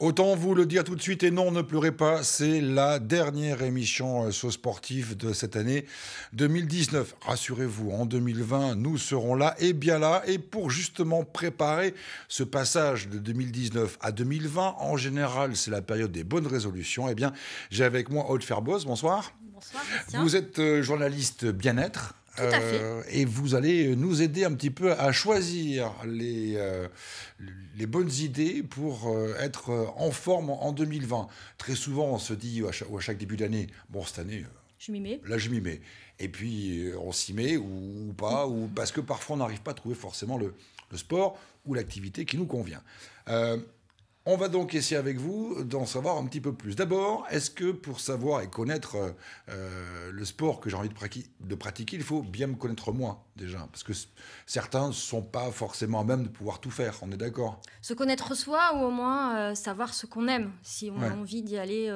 Autant vous le dire tout de suite, et non, ne pleurez pas, c'est la dernière émission euh, Saut sportive de cette année 2019. Rassurez-vous, en 2020, nous serons là, et bien là, et pour justement préparer ce passage de 2019 à 2020, en général, c'est la période des bonnes résolutions, et eh bien j'ai avec moi Aude Ferbos, bonsoir. Bonsoir, Christian. Vous êtes euh, journaliste bien-être tout à fait. Euh, et vous allez nous aider un petit peu à choisir les, euh, les bonnes idées pour euh, être en forme en 2020. Très souvent, on se dit à chaque, début d'année, bon, cette année... Je m'y mets. Là, je m'y mets. Et puis, on s'y met ou, pas, mm. ou parce que parfois, on n'arrive pas à trouver forcément le, sport ou l'activité qui nous convient. On va donc essayer avec vous d'en savoir un petit peu plus. D'abord, est-ce que pour savoir et connaître euh, euh, le sport que j'ai envie de, pratiquer, il faut bien me connaître moi déjà Parce que certains ne sont pas forcément à même de pouvoir tout faire, on est d'accord Se connaître soi ou au moins euh, savoir ce qu'on aime. Si on a envie d'y aller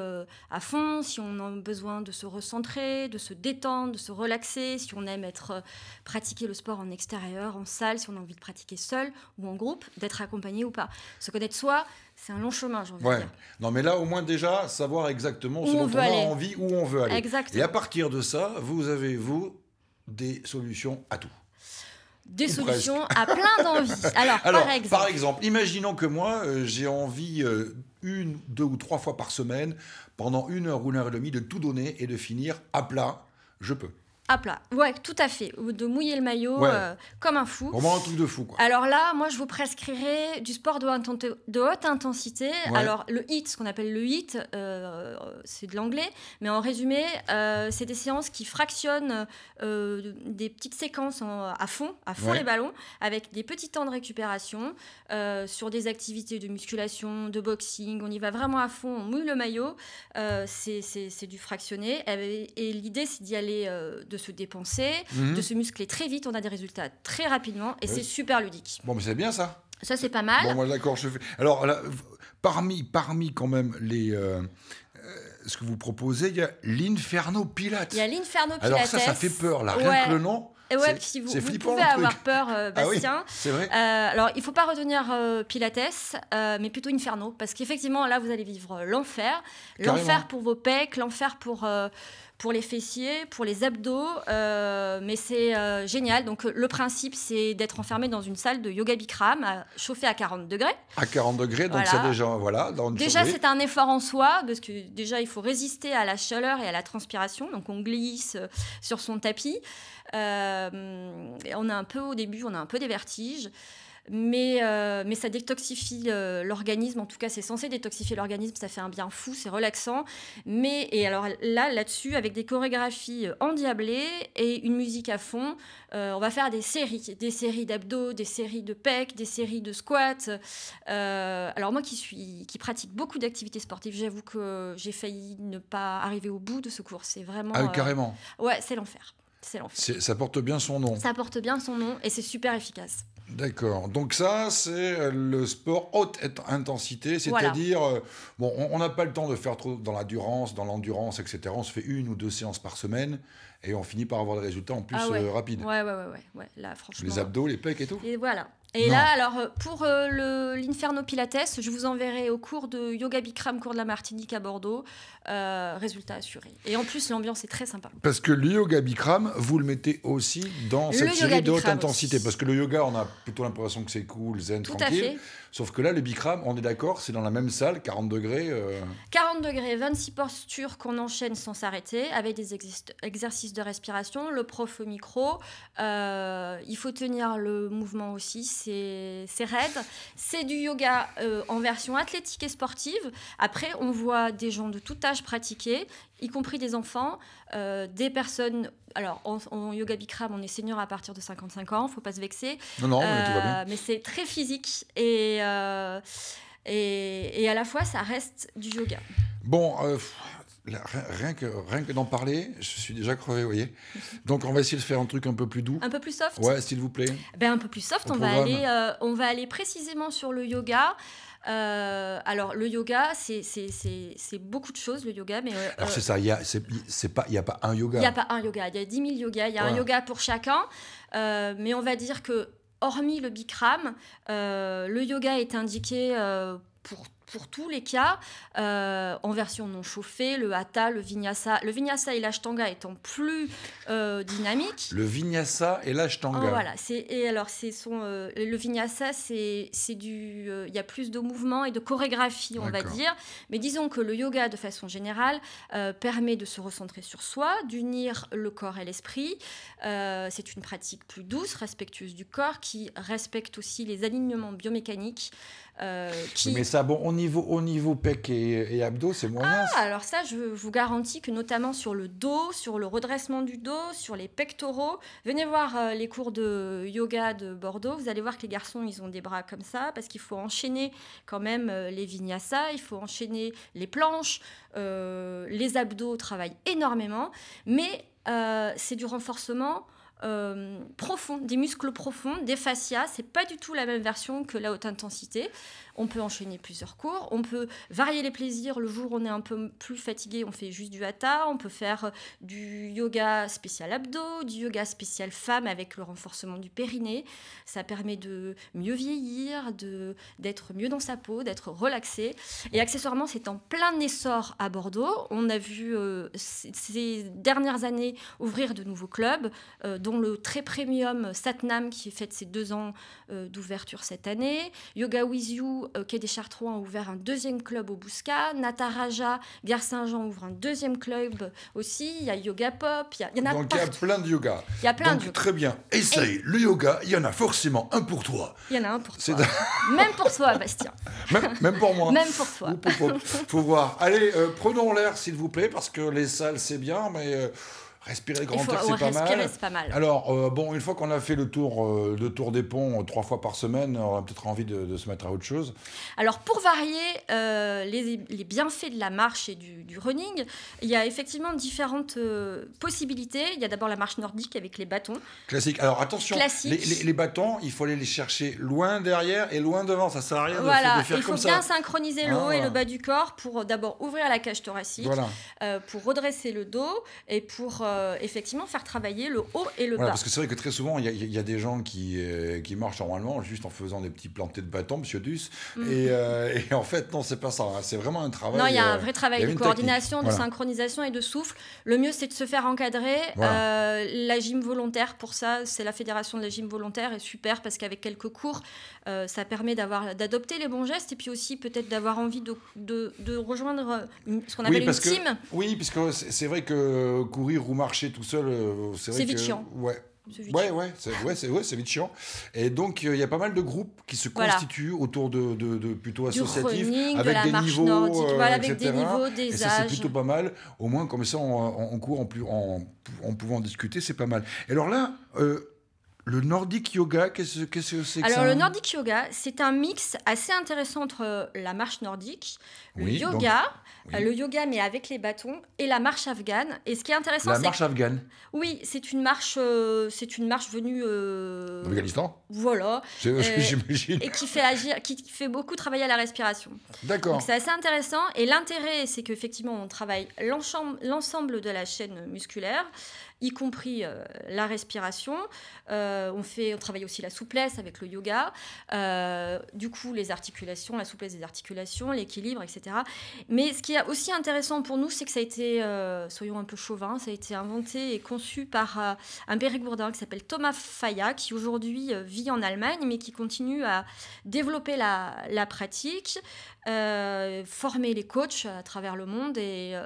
à fond, si on a besoin de se recentrer, de se détendre, de se relaxer, si on aime être pratiquer le sport en extérieur, en salle, si on a envie de pratiquer seul ou en groupe, d'être accompagné ou pas. Se connaître soi, c'est un long chemin, j'ai envie ouais. dire. Non, mais là, au moins déjà, savoir exactement ce dont on, a envie, où on veut aller. Exactement. Et à partir de ça, vous avez, vous, des solutions à tout. Des solutions à plein d'envies. Alors, par exemple. imaginons que moi, euh, j'ai envie. Euh, une, deux ou trois fois par semaine, pendant une heure ou une heure et demie, de tout donner et de finir à plat, je peux. Ouais, tout à fait. De mouiller le maillot euh, comme un fou. un truc de fou. Quoi. Alors là, moi, je vous prescrirais du sport de haute, intensité. Alors le HIT, ce qu'on appelle le HIT, euh, c'est de l'anglais, mais en résumé, euh, c'est des séances qui fractionnent des petites séquences à fond, à fond les ballons, avec des petits temps de récupération sur des activités de musculation, de boxing. On y va vraiment à fond, on mouille le maillot. c'est du fractionné. Et, et l'idée, c'est d'y aller de se dépenser, mhm. de se muscler très vite. On a des résultats très rapidement et c'est super ludique. Bon, mais c'est bien ça. Ça, c'est pas mal. Bon, moi, d'accord, je Alors, parmi, parmi quand même les. Euh, euh, ce que vous proposez, il y a l'Inferno Pilate. Il y a l'Inferno pilates. Alors ça, ça fait peur, là. Rien que le nom c'est ouais, si vous, pouvez avoir peur, euh, ah Bastien. c'est vrai. Euh, alors, il faut pas retenir euh, Pilates, mais plutôt Inferno, parce qu'effectivement, là, vous allez vivre l'enfer. L'enfer pour vos pecs, l'enfer pour, pour les fessiers, pour les abdos. mais c'est génial. Donc, le principe, c'est d'être enfermé dans une salle de yoga Bikram, chauffée à 40 degrés. À 40 degrés, donc c'est déjà. Voilà, déjà, c'est un effort en soi, parce que déjà, il faut résister à la chaleur et à la transpiration. Donc, on glisse sur son tapis. Euh, euh, on a un peu, au début, on a un peu des vertiges. Mais, euh, mais, ça détoxifie euh, l'organisme. En tout cas, c'est censé détoxifier l'organisme. Ça fait un bien fou, c'est relaxant. Mais et alors là, là-dessus, avec des chorégraphies endiablées et une musique à fond, on va faire des séries, des séries d'abdos, des séries de pecs, des séries de squats. alors moi, qui suis, qui pratique beaucoup d'activités sportives, j'avoue que j'ai failli ne pas arriver au bout de ce cours. C'est vraiment ah carrément. ouais, c'est l'enfer. C'est Ça porte bien son nom. Ça porte bien son nom et c'est super efficace. D'accord. Donc ça, c'est le sport haute intensité, c'est-à-dire, euh, bon, on n'a pas le temps de faire trop dans l'endurance, dans l'endurance, etc. On se fait une ou deux séances par semaine et on finit par avoir des résultats en plus ah euh, rapides. Ouais, ouais, ouais, Les abdos, les pecs et tout. Et voilà. Et là, alors, euh, pour euh, l'Inferno Pilates, je vous enverrai au cours de Yoga Bikram, cours de la Martinique à Bordeaux. Euh, résultat assuré. Et en plus, l'ambiance est très sympa. Parce que le Yoga Bikram, vous le mettez aussi dans cette série de haute intensité. Parce que le yoga, on a plutôt l'impression que c'est cool, zen, tranquille. Sauf que là, le Bikram, on est d'accord, c'est dans la même salle, 40 degrés. 40 degrés, 26 postures qu'on enchaîne sans s'arrêter, avec des exercices de respiration, le prof au micro. il faut tenir le mouvement aussi c'est raide. C'est du yoga euh, en version athlétique et sportive. Après, on voit des gens de tout âge pratiquer, y compris des enfants, euh, des personnes. Alors, en, yoga Bikram, on est senior à partir de 55 ans, faut pas se vexer. Non, non, mais bien. Euh, mais c'est très physique et, et, et, à la fois, ça reste du yoga. Bon, rien que, rien que d'en parler, je suis déjà crevé, vous voyez. Donc on va essayer de faire un truc un peu plus doux. Un peu plus soft Ouais, s'il vous plaît. Ben, un peu plus soft, on va, aller, euh, on va aller précisément sur le yoga. Euh, alors le yoga, c'est beaucoup de choses, le yoga, mais... Euh, alors c'est ça, il n'y a, a, pas un yoga. Il n'y a pas un yoga, il y a 10 000 yogas, il y a un yoga pour chacun, mais on va dire que, hormis le Bikram, le yoga est indiqué pour pour tous les cas, euh, en version non chauffée, le hatha, le vinyasa. Le vinyasa et l'ashtanga étant plus euh, dynamiques... Le vinyasa et l'ashtanga. Oh, voilà. Et alors, son, euh, le vinyasa, c'est du. Il y a plus de mouvements et de chorégraphie, on va dire. Mais disons que le yoga, de façon générale, permet de se recentrer sur soi, d'unir le corps et l'esprit. c'est une pratique plus douce, respectueuse du corps, qui respecte aussi les alignements biomécaniques. Qui... Mais ça, bon, on y au niveau pec et, abdos, c'est moins... Ah, alors ça, je vous garantis que notamment sur le dos, sur le redressement du dos, sur les pectoraux, venez voir euh, les cours de yoga de Bordeaux. Vous allez voir que les garçons, ils ont des bras comme ça parce qu'il faut enchaîner quand même euh, les vinyasa. il faut enchaîner les planches, euh, les abdos travaillent énormément, mais c'est du renforcement. profond, des muscles profonds, des fascias. C'est pas du tout la même version que la haute intensité. On peut enchaîner plusieurs cours, on peut varier les plaisirs. Le jour où on est un peu plus fatigué, on fait juste du hatha, on peut faire euh, du yoga spécial abdos, du yoga spécial femme avec le renforcement du périnée. Ça permet de mieux vieillir, d'être mieux dans sa peau, d'être relaxé. Et accessoirement, c'est en plein essor à Bordeaux. On a vu euh, ces dernières années ouvrir de nouveaux clubs, euh, dont le très premium Satnam qui fête ses deux ans d'ouverture cette année, Yoga With You euh, Quai des Chartreux a ouvert un deuxième club au Bousca. Nataraja, Gare Saint-Jean ouvre un deuxième club aussi. Il y a Yoga Pop. Il y, en a Donc il y a plein de yoga. Il y a plein de yoga. Très bien. Essaye le yoga. Il y en a forcément un pour toi. Il y en a un pour toi. même pour toi, Bastien. Même, pour moi. Même pour toi. Il Faut voir. Allez, euh, prenons l'air, s'il vous plaît, parce que les salles, c'est bien, mais. Euh, Respirer grand c'est pas, mal. Alors, euh, bon, une fois qu'on a fait le tour, euh, tour des ponts euh, trois fois par semaine, on aura peut-être envie de, se mettre à autre chose. Alors, pour varier les, bienfaits de la marche et du, running, il y a effectivement différentes possibilités. Il y a d'abord la marche nordique avec les bâtons. Classique. Alors, attention, Les, bâtons, il faut aller les chercher loin derrière et loin devant. Ça sert à rien de, faire comme ça. Il faut bien synchroniser le ah. haut et le bas du corps pour d'abord ouvrir la cage thoracique, pour redresser le dos et pour euh, effectivement faire travailler le haut et le bas. Parce que c'est vrai que très souvent, il y, a des gens qui, euh, qui, marchent normalement juste en faisant des petits plantés de bâtons monsieur Duss. Mhm. Euh, et, en fait, non, c'est pas ça. Hein. C'est vraiment un travail. Non, il y a un vrai travail de coordination, de synchronisation et de souffle. Le mieux, c'est de se faire encadrer. la gym volontaire, pour ça, c'est la fédération de la gym volontaire est super parce qu'avec quelques cours, ça permet d'avoir, d'adopter les bons gestes et puis aussi peut-être d'avoir envie de, de, rejoindre ce qu'on appelle oui, une que, team. Oui, parce que c'est vrai que courir ou marcher tout seul, euh, c'est vite chiant. Ouais. Ouais, ouais, c'est ouais, c'est vite chiant. Et donc, euh, il y a pas mal de groupes qui se constituent autour de, de, de plutôt associatifs, avec, de des niveaux, euh, voilà, avec euh, des niveaux, des Et ça, c'est plutôt pas mal. Au moins, comme ça, on, court en, plus, en, pouvant discuter, c'est pas mal. Et alors là, euh, le Nordic Yoga, qu'est-ce que c'est Alors, le Nordic Yoga, c'est un mix assez intéressant entre euh, la marche nordique, le yoga, euh, le yoga mais avec les bâtons, et la marche afghane. Et ce qui est intéressant, c'est. La marche afghane Oui, c'est une marche, euh, c'est une marche venue. Euh, Afghanistan Voilà. J'imagine. Et qui fait, agir, qui fait beaucoup travailler à la respiration. D'accord. Donc, c'est assez intéressant. Et l'intérêt, c'est qu'effectivement, on travaille l'ensemble de la chaîne musculaire, y compris euh, la respiration. Euh, on, fait, on travaille aussi la souplesse avec le yoga, euh, du coup les articulations, la souplesse des articulations, l'équilibre, etc. Mais ce qui est aussi intéressant pour nous, c'est que ça a été, soyons un peu chauvin ça a été inventé et conçu par un périgourdin qui s'appelle Thomas Faya, qui aujourd'hui vit en Allemagne, mais qui continue à développer la, la pratique, former les coachs à travers le monde, et,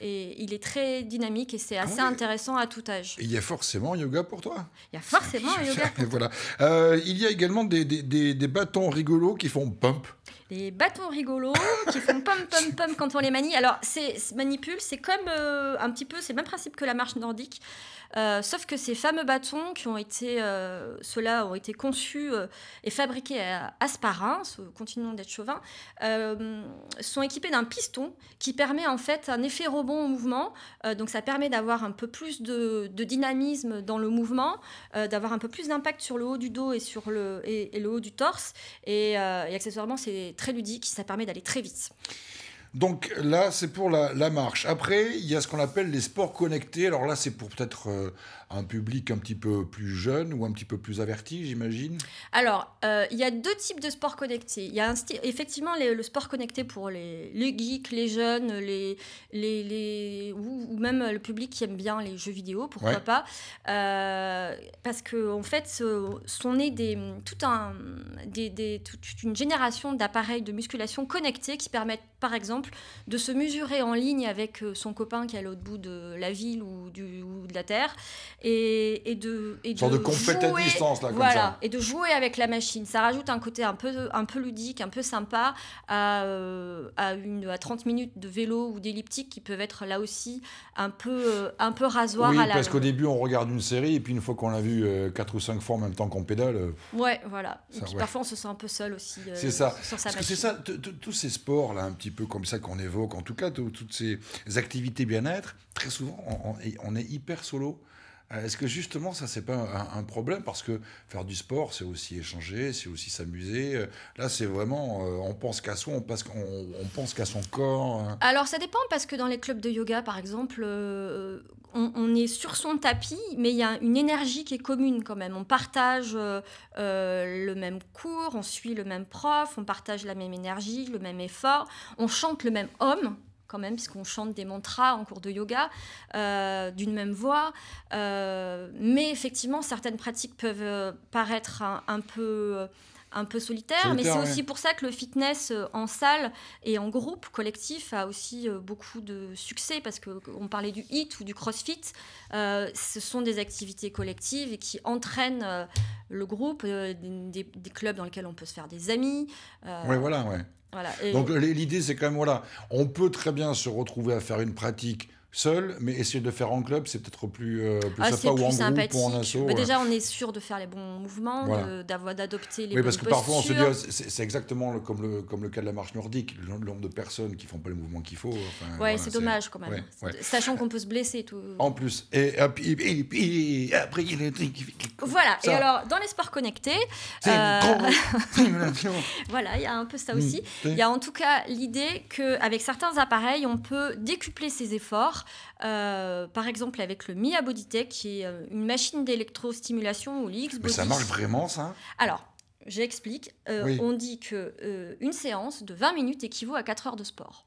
et il est très dynamique et c'est assez intéressant à tous il y a forcément yoga pour toi. Il y a forcément un yoga. voilà. Euh, il y a également des, des, des, bâtons rigolos qui font pump les bâtons rigolos qui font pump pump pump quand on les manie. Alors, c'est manipule, c'est comme euh, un petit peu, c'est le même principe que la marche nordique. Euh, sauf que ces fameux bâtons qui ont été, euh, ceux-là ont été conçus euh, et fabriqués à Asparin, ce d'être Chauvin, sont équipés d'un piston qui permet en fait un effet rebond au mouvement. donc ça permet d'avoir un peu plus de, dynamisme dans le mouvement, d'avoir un peu plus d'impact sur le haut du dos et sur le, haut du torse. Et, et accessoirement, c'est très ludique, ça permet d'aller très vite. Donc là, c'est pour la, marche. Après, il y a ce qu'on appelle les sports connectés. Alors là, c'est pour peut-être euh, un public un petit peu plus jeune ou un petit peu plus averti, j'imagine. Alors, euh, il y a deux types de sports connectés. Il y a effectivement le sport connecté pour les, les geeks, les jeunes, les, les, les ou, même le public qui aime bien les jeux vidéo, pourquoi pas. Euh, parce qu'en en fait, ce, sont des, tout un, des, des, toute une génération d'appareils de musculation connectés qui permettent par exemple, de se mesurer en ligne avec euh, son copain qui est à l'autre bout de la ville ou, du, ou de la terre, et, et de, et de, de distance là, comme voilà, et de jouer avec la machine. Ça rajoute un côté un peu, un peu ludique, un peu sympa à, euh, à une à 30 minutes de vélo ou d'elliptique qui peuvent être là aussi un peu, euh, un peu rasoir. Oui, à parce qu'au début on regarde une série et puis une fois qu'on l'a vu quatre ou cinq fois en même temps qu'on pédale. ouais, voilà. et parfois on se sent un peu seul aussi. c'est ça. parce que c'est ça, tous ces sports là, un petit peu comme ça qu'on évoque, en tout cas, toutes ces activités bien-être, très souvent, on, est hyper solo. Euh, est-ce que justement, ça, c'est pas un, problème Parce que faire du sport, c'est aussi échanger, c'est aussi s'amuser. Euh, là, c'est vraiment, euh, on pense qu'à soi, on, pense qu'à son corps. Hein. Alors, ça dépend, parce que dans les clubs de yoga, par exemple, on, est sur son tapis, mais il y a une énergie qui est commune quand même. On partage le même cours, on suit le même prof, on partage la même énergie, le même effort, on chante le même homme quand même, puisqu'on chante des mantras en cours de yoga euh, d'une même voix. Euh, mais effectivement, certaines pratiques peuvent euh, paraître un peu un peu solitaire, mais c'est aussi pour ça que le fitness euh, en salle et en groupe collectif a aussi euh, beaucoup de succès parce qu'on parlait du hit ou du crossfit, euh, ce sont des activités collectives et qui entraînent le groupe, des, clubs dans lesquels on peut se faire des amis. oui, voilà, ouais. Donc l'idée c'est quand même voilà, on peut très bien se retrouver à faire une pratique seul, mais essayer de le faire en club, c'est peut-être plus, euh, plus ah, sympa ou en groupe ou en assaut. déjà, on est sûr de faire les bons mouvements, d'adopter d'avoir d'adopter les Oui, parce que parfois, on se dit, oh, c'est exactement comme, le, comme le cas de la marche nordique, le nombre de personnes qui font pas le mouvement qu'il faut. Enfin, ouais, c'est dommage quand même. Sachant qu'on peut se blesser. Tout... En plus. Et, après, il Voilà. Et alors, dans les sports connectés. Euh, voilà, il y a un peu ça hmm, aussi. Il y a en tout cas l'idée qu'avec certains appareils, on peut décupler ses efforts euh, par exemple avec le Mia Tech qui est euh, une machine d'électrostimulation ou l'X. Mais ça marche vraiment ça Alors, j'explique. Euh, on dit que une séance de 20 minutes équivaut à 4 heures de sport.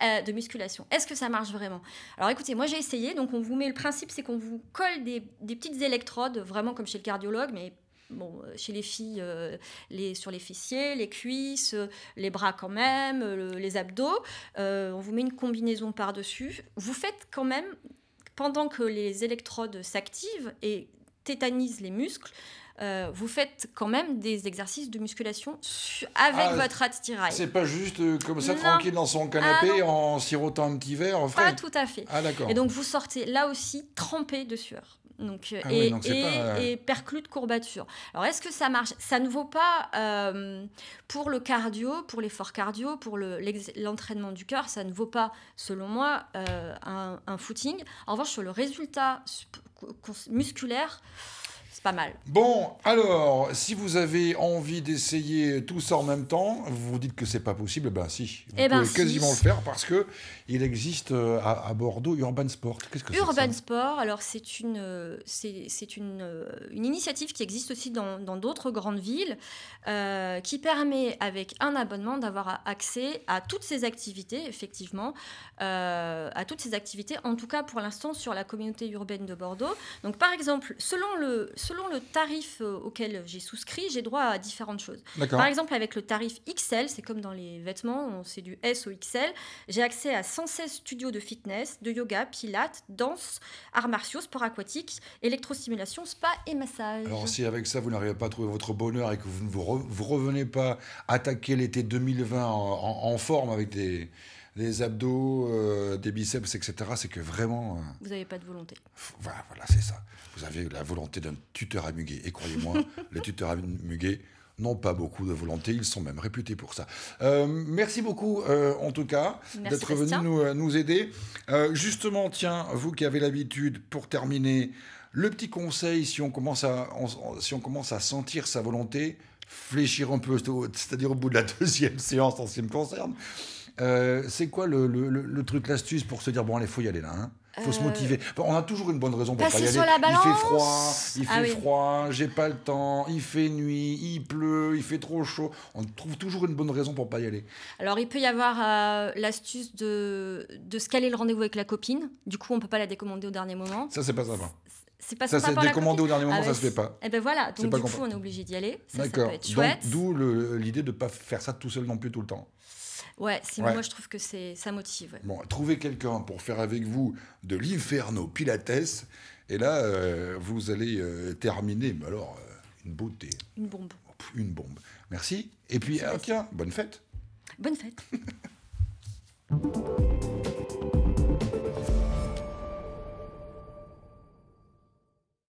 de musculation. Est-ce que ça marche vraiment Alors écoutez, moi j'ai essayé, donc on vous met le principe, c'est qu'on vous colle des petites électrodes, vraiment comme chez le cardiologue, mais euh, chez les filles, euh, les, sur les fessiers, les cuisses, euh, les bras quand même, les abdos. on vous met une combinaison par-dessus. Vous faites quand même, pendant que les électrodes s'activent et tétanisent les muscles, vous faites quand même des exercices de musculation avec ah, votre attirail. C'est pas juste comme ça, tranquille dans son canapé, ah, en sirotant un petit verre. Frais. Pas tout à fait. Ah, et donc vous sortez là aussi trempé de sueur. Euh, ah et, de euh, courbature. Alors est-ce que ça marche Ça ne vaut pas euh, pour le cardio, pour l'effort cardio, pour l'entraînement du cœur, ça ne vaut pas, selon moi, un, footing. En revanche, sur le résultat musculaire, c'est pas mal. Bon, alors, si vous avez envie d'essayer tout ça en même temps, vous vous dites que c'est pas possible, eh ben si. Vous eh ben, pouvez quasiment le faire parce que il existe euh, à, Bordeaux Urban Sport. Qu'est-ce que Urban Sport, alors c'est une, euh, c'est euh, une, initiative qui existe aussi dans d'autres grandes villes qui permet avec un abonnement d'avoir accès à toutes ces activités, effectivement, à toutes ces activités, en tout cas pour l'instant sur la communauté urbaine de Bordeaux. Donc par exemple, selon le selon le tarif euh, auquel j'ai souscrit, j'ai droit à différentes choses. Par exemple, avec le tarif XL, c'est comme dans les vêtements, c'est du S au XL, j'ai accès à 116 studios de fitness, de yoga, pilates, danse, arts martiaux, sport aquatique, électrostimulation, spa et massage. Alors si avec ça, vous n'arrivez pas à trouver votre bonheur et que vous ne vous, revenez pas attaquer l'été 2020 en forme avec des les abdos, euh, des biceps, etc. C'est que vraiment. Euh, vous n'avez pas de volonté. Voilà, voilà c'est ça. Vous avez la volonté d'un tuteur à Et croyez-moi, les tuteurs à n'ont pas beaucoup de volonté. Ils sont même réputés pour ça. Euh, merci beaucoup, en tout cas, d'être venu nous, nous aider. justement, tiens, vous qui avez l'habitude, pour terminer, le petit conseil, si on commence à, si on commence à sentir sa volonté, fléchir un peu, c'est-à-dire au bout de la deuxième séance en ce qui me concerne, euh, c'est quoi le, truc, l'astuce pour se dire bon allez, faut y aller là. Hein. faut se euh. motiver. on a toujours une bonne raison pour pas y aller. Il fait froid, il ah fait froid, j'ai pas le temps, il fait nuit, il pleut, il fait trop chaud. On trouve toujours une bonne raison pour pas y aller. Alors il peut y avoir euh, l'astuce de, se caler le rendez-vous avec la copine. Du coup, on peut pas la décommander au dernier moment. Ça c'est pas sympa. C'est pas ça. c'est au dernier moment, ah ça se fait pas. Et eh ben voilà, donc du coup, on est obligé d'y aller. D'accord. D'où l'idée de pas faire ça tout seul non plus tout le temps. Ouais, sinon moi je trouve que c'est ça motive. Bon, trouvez quelqu'un pour faire avec vous de l'inferno pilates, et là euh, vous allez euh, terminer, mais alors euh, une beauté. Une bombe. Une bombe. Merci. Et puis, ah, tiens, bonne fête. Bonne fête.